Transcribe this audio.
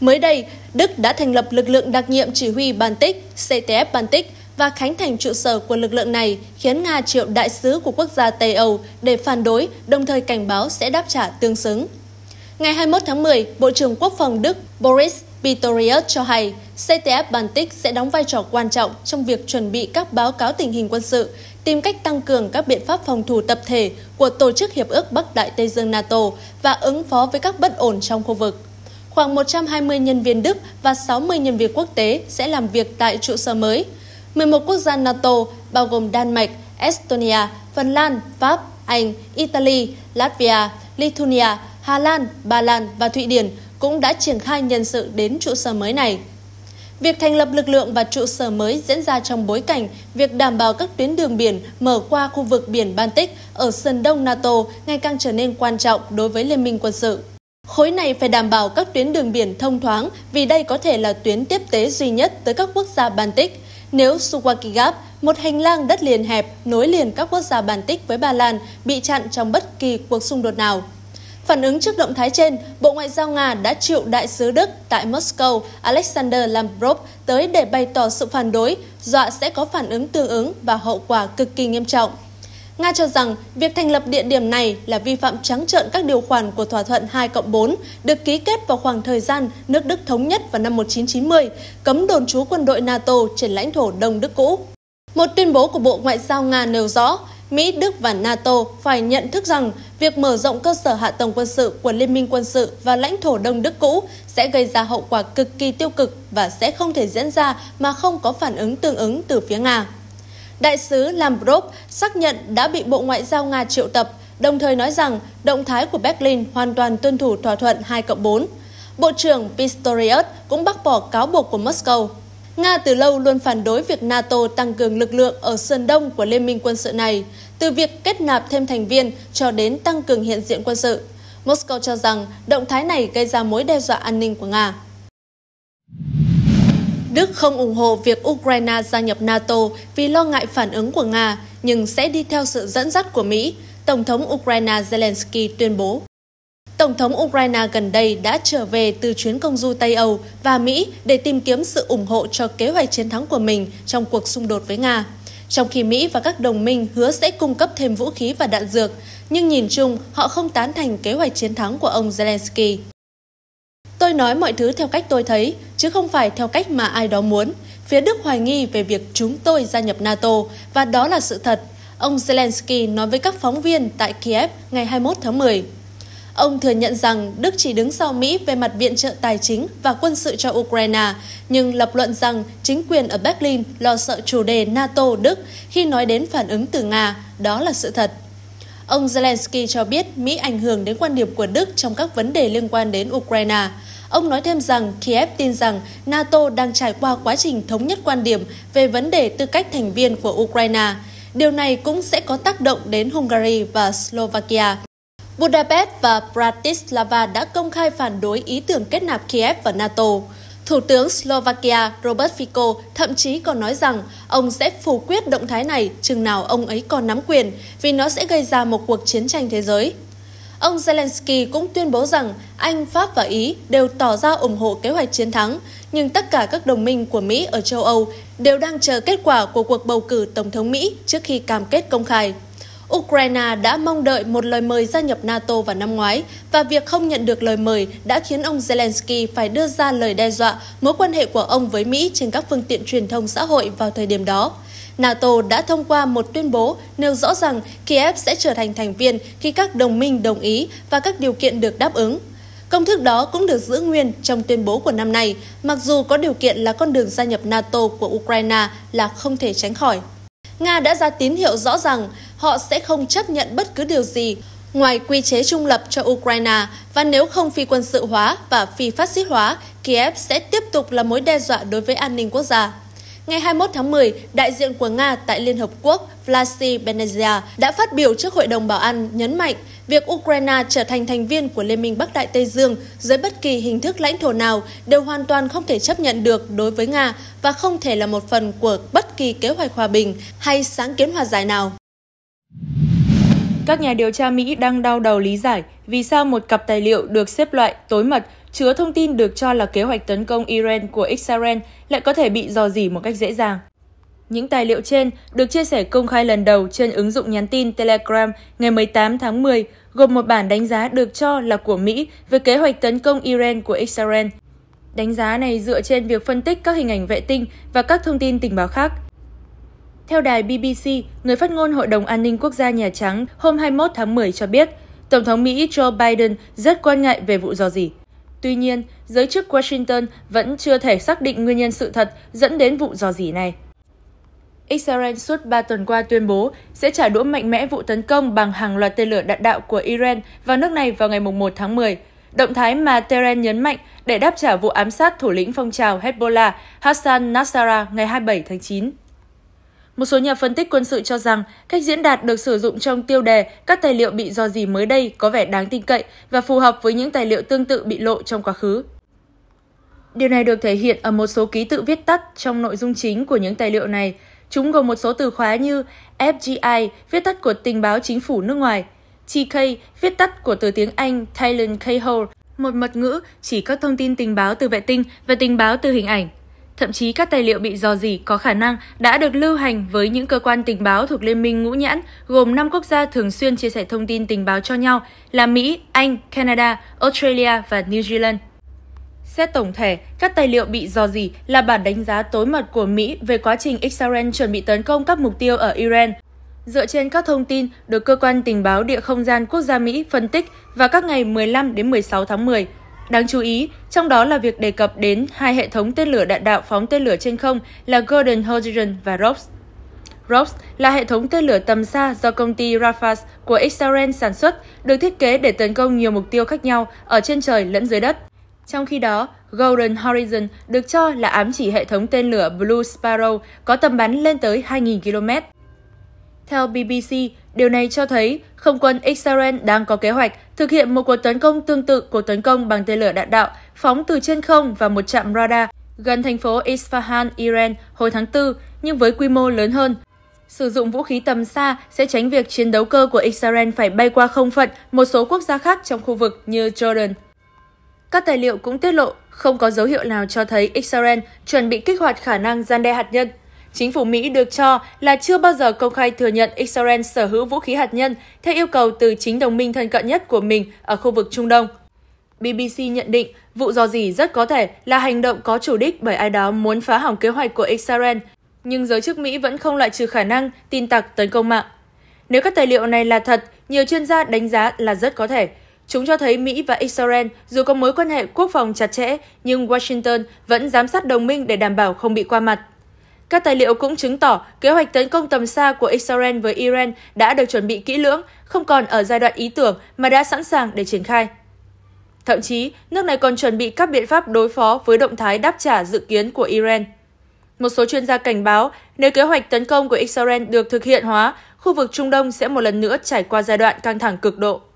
Mới đây, Đức đã thành lập lực lượng đặc nhiệm chỉ huy Baltic, CTF Baltic và khánh thành trụ sở của lực lượng này khiến Nga triệu đại sứ của quốc gia Tây Âu để phản đối, đồng thời cảnh báo sẽ đáp trả tương xứng. Ngày 21 tháng 10, Bộ trưởng Quốc phòng Đức Boris Pistorius cho hay CTF Baltic sẽ đóng vai trò quan trọng trong việc chuẩn bị các báo cáo tình hình quân sự, tìm cách tăng cường các biện pháp phòng thủ tập thể của Tổ chức Hiệp ước Bắc Đại Tây Dương NATO và ứng phó với các bất ổn trong khu vực. Khoảng 120 nhân viên Đức và 60 nhân viên quốc tế sẽ làm việc tại trụ sở mới. 11 quốc gia NATO bao gồm Đan Mạch, Estonia, Phần Lan, Pháp, Anh, Italy, Latvia, Lithuania, Hà Lan, Ba Lan và Thụy Điển cũng đã triển khai nhân sự đến trụ sở mới này. Việc thành lập lực lượng và trụ sở mới diễn ra trong bối cảnh việc đảm bảo các tuyến đường biển mở qua khu vực biển Baltic ở sân đông NATO ngày càng trở nên quan trọng đối với Liên minh quân sự. Khối này phải đảm bảo các tuyến đường biển thông thoáng vì đây có thể là tuyến tiếp tế duy nhất tới các quốc gia Baltic. Nếu Suwaki Gap, một hành lang đất liền hẹp nối liền các quốc gia Baltic với Ba Lan, bị chặn trong bất kỳ cuộc xung đột nào. Phản ứng trước động thái trên, Bộ Ngoại giao Nga đã triệu đại sứ Đức tại Moscow Alexander Lavrov tới để bày tỏ sự phản đối, dọa sẽ có phản ứng tương ứng và hậu quả cực kỳ nghiêm trọng. Nga cho rằng việc thành lập địa điểm này là vi phạm trắng trợn các điều khoản của thỏa thuận 2 cộng 4 được ký kết vào khoảng thời gian nước Đức thống nhất vào năm 1990, cấm đồn trú quân đội NATO trên lãnh thổ Đông Đức cũ. Một tuyên bố của Bộ Ngoại giao Nga nêu rõ, Mỹ, Đức và NATO phải nhận thức rằng việc mở rộng cơ sở hạ tầng quân sự của Liên minh quân sự và lãnh thổ Đông Đức cũ sẽ gây ra hậu quả cực kỳ tiêu cực và sẽ không thể diễn ra mà không có phản ứng tương ứng từ phía Nga. Đại sứ Lambrov xác nhận đã bị Bộ Ngoại giao Nga triệu tập, đồng thời nói rằng động thái của Berlin hoàn toàn tuân thủ thỏa thuận 2 cộng 4. Bộ trưởng Pistorius cũng bác bỏ cáo buộc của Moscow. Nga từ lâu luôn phản đối việc NATO tăng cường lực lượng ở sườn đông của liên minh quân sự này, từ việc kết nạp thêm thành viên cho đến tăng cường hiện diện quân sự. Moscow cho rằng động thái này gây ra mối đe dọa an ninh của Nga. Đức không ủng hộ việc Ukraine gia nhập NATO vì lo ngại phản ứng của Nga, nhưng sẽ đi theo sự dẫn dắt của Mỹ, Tổng thống Ukraine Zelensky tuyên bố. Tổng thống Ukraine gần đây đã trở về từ chuyến công du Tây Âu và Mỹ để tìm kiếm sự ủng hộ cho kế hoạch chiến thắng của mình trong cuộc xung đột với Nga. Trong khi Mỹ và các đồng minh hứa sẽ cung cấp thêm vũ khí và đạn dược, nhưng nhìn chung họ không tán thành kế hoạch chiến thắng của ông Zelensky. Tôi nói mọi thứ theo cách tôi thấy, chứ không phải theo cách mà ai đó muốn. Phía Đức hoài nghi về việc chúng tôi gia nhập NATO, và đó là sự thật. Ông Zelensky nói với các phóng viên tại Kiev ngày 21 tháng 10. Ông thừa nhận rằng Đức chỉ đứng sau Mỹ về mặt viện trợ tài chính và quân sự cho Ukraine, nhưng lập luận rằng chính quyền ở Berlin lo sợ chủ đề NATO-Đức khi nói đến phản ứng từ Nga, đó là sự thật. Ông Zelensky cho biết Mỹ ảnh hưởng đến quan điểm của Đức trong các vấn đề liên quan đến Ukraine. Ông nói thêm rằng Kiev tin rằng NATO đang trải qua quá trình thống nhất quan điểm về vấn đề tư cách thành viên của Ukraine. Điều này cũng sẽ có tác động đến Hungary và Slovakia. Budapest và Bratislava đã công khai phản đối ý tưởng kết nạp Kiev và NATO. Thủ tướng Slovakia Robert Fico thậm chí còn nói rằng ông sẽ phủ quyết động thái này chừng nào ông ấy còn nắm quyền vì nó sẽ gây ra một cuộc chiến tranh thế giới. Ông Zelensky cũng tuyên bố rằng Anh, Pháp và Ý đều tỏ ra ủng hộ kế hoạch chiến thắng, nhưng tất cả các đồng minh của Mỹ ở châu Âu đều đang chờ kết quả của cuộc bầu cử Tổng thống Mỹ trước khi cam kết công khai. Ukraine đã mong đợi một lời mời gia nhập NATO vào năm ngoái và việc không nhận được lời mời đã khiến ông Zelensky phải đưa ra lời đe dọa mối quan hệ của ông với Mỹ trên các phương tiện truyền thông xã hội vào thời điểm đó. NATO đã thông qua một tuyên bố nêu rõ rằng Kiev sẽ trở thành thành viên khi các đồng minh đồng ý và các điều kiện được đáp ứng. Công thức đó cũng được giữ nguyên trong tuyên bố của năm nay, mặc dù có điều kiện là con đường gia nhập NATO của Ukraine là không thể tránh khỏi. Nga đã ra tín hiệu rõ ràng họ sẽ không chấp nhận bất cứ điều gì ngoài quy chế trung lập cho Ukraine và nếu không phi quân sự hóa và phi phát xít hóa, Kiev sẽ tiếp tục là mối đe dọa đối với an ninh quốc gia. Ngày 21 tháng 10, đại diện của Nga tại Liên Hợp Quốc Vlasi Benezia đã phát biểu trước Hội đồng Bảo an nhấn mạnh việc Ukraine trở thành thành viên của Liên minh Bắc Đại Tây Dương dưới bất kỳ hình thức lãnh thổ nào đều hoàn toàn không thể chấp nhận được đối với Nga và không thể là một phần của bất kỳ kế hoạch hòa bình hay sáng kiến hòa giải nào. Các nhà điều tra Mỹ đang đau đầu lý giải vì sao một cặp tài liệu được xếp loại tối mật chứa thông tin được cho là kế hoạch tấn công Iran của Israel lại có thể bị dò dỉ một cách dễ dàng. Những tài liệu trên được chia sẻ công khai lần đầu trên ứng dụng nhắn tin Telegram ngày 18 tháng 10, gồm một bản đánh giá được cho là của Mỹ về kế hoạch tấn công Iran của Israel. Đánh giá này dựa trên việc phân tích các hình ảnh vệ tinh và các thông tin tình báo khác. Theo đài BBC, người phát ngôn Hội đồng An ninh Quốc gia Nhà Trắng hôm 21 tháng 10 cho biết, Tổng thống Mỹ Joe Biden rất quan ngại về vụ dò dỉ. Tuy nhiên, giới chức Washington vẫn chưa thể xác định nguyên nhân sự thật dẫn đến vụ dò dỉ này. Israel suốt 3 tuần qua tuyên bố sẽ trả đũa mạnh mẽ vụ tấn công bằng hàng loạt tên lửa đạn đạo của Iran vào nước này vào ngày 1 tháng 10. Động thái mà Tehran nhấn mạnh để đáp trả vụ ám sát thủ lĩnh phong trào Hezbollah Hassan Nasrallah ngày 27 tháng 9. Một số nhà phân tích quân sự cho rằng cách diễn đạt được sử dụng trong tiêu đề các tài liệu bị dò dỉ mới đây có vẻ đáng tin cậy và phù hợp với những tài liệu tương tự bị lộ trong quá khứ. Điều này được thể hiện ở một số ký tự viết tắt trong nội dung chính của những tài liệu này. Chúng gồm một số từ khóa như FGI, viết tắt của tình báo chính phủ nước ngoài, TK, viết tắt của từ tiếng Anh Thailand K-Hole, một mật ngữ chỉ các thông tin tình báo từ vệ tinh và tình báo từ hình ảnh. Thậm chí các tài liệu bị dò dỉ có khả năng đã được lưu hành với những cơ quan tình báo thuộc Liên minh Ngũ Nhãn, gồm 5 quốc gia thường xuyên chia sẻ thông tin tình báo cho nhau là Mỹ, Anh, Canada, Australia và New Zealand. Xét tổng thể, các tài liệu bị dò dỉ là bản đánh giá tối mật của Mỹ về quá trình Israel chuẩn bị tấn công các mục tiêu ở Iran. Dựa trên các thông tin được Cơ quan Tình báo Địa không gian Quốc gia Mỹ phân tích vào các ngày 15 đến 16 tháng 10, Đáng chú ý, trong đó là việc đề cập đến hai hệ thống tên lửa đạn đạo phóng tên lửa trên không là Golden Horizon và ROPS. ROPS là hệ thống tên lửa tầm xa do công ty Rafas của Israel sản xuất, được thiết kế để tấn công nhiều mục tiêu khác nhau ở trên trời lẫn dưới đất. Trong khi đó, Golden Horizon được cho là ám chỉ hệ thống tên lửa Blue Sparrow có tầm bắn lên tới 2.000 km. Theo BBC, điều này cho thấy không quân Israel đang có kế hoạch thực hiện một cuộc tấn công tương tự cuộc tấn công bằng tên lửa đạn đạo phóng từ trên không và một trạm radar gần thành phố Isfahan, Iran hồi tháng 4, nhưng với quy mô lớn hơn. Sử dụng vũ khí tầm xa sẽ tránh việc chiến đấu cơ của Israel phải bay qua không phận một số quốc gia khác trong khu vực như Jordan. Các tài liệu cũng tiết lộ không có dấu hiệu nào cho thấy Israel chuẩn bị kích hoạt khả năng gian đe hạt nhân Chính phủ Mỹ được cho là chưa bao giờ công khai thừa nhận Israel sở hữu vũ khí hạt nhân theo yêu cầu từ chính đồng minh thân cận nhất của mình ở khu vực Trung Đông. BBC nhận định vụ dò dỉ rất có thể là hành động có chủ đích bởi ai đó muốn phá hỏng kế hoạch của Israel, nhưng giới chức Mỹ vẫn không loại trừ khả năng tin tặc tấn công mạng. Nếu các tài liệu này là thật, nhiều chuyên gia đánh giá là rất có thể. Chúng cho thấy Mỹ và Israel dù có mối quan hệ quốc phòng chặt chẽ, nhưng Washington vẫn giám sát đồng minh để đảm bảo không bị qua mặt. Các tài liệu cũng chứng tỏ kế hoạch tấn công tầm xa của Israel với Iran đã được chuẩn bị kỹ lưỡng, không còn ở giai đoạn ý tưởng mà đã sẵn sàng để triển khai. Thậm chí, nước này còn chuẩn bị các biện pháp đối phó với động thái đáp trả dự kiến của Iran. Một số chuyên gia cảnh báo, nếu kế hoạch tấn công của Israel được thực hiện hóa, khu vực Trung Đông sẽ một lần nữa trải qua giai đoạn căng thẳng cực độ.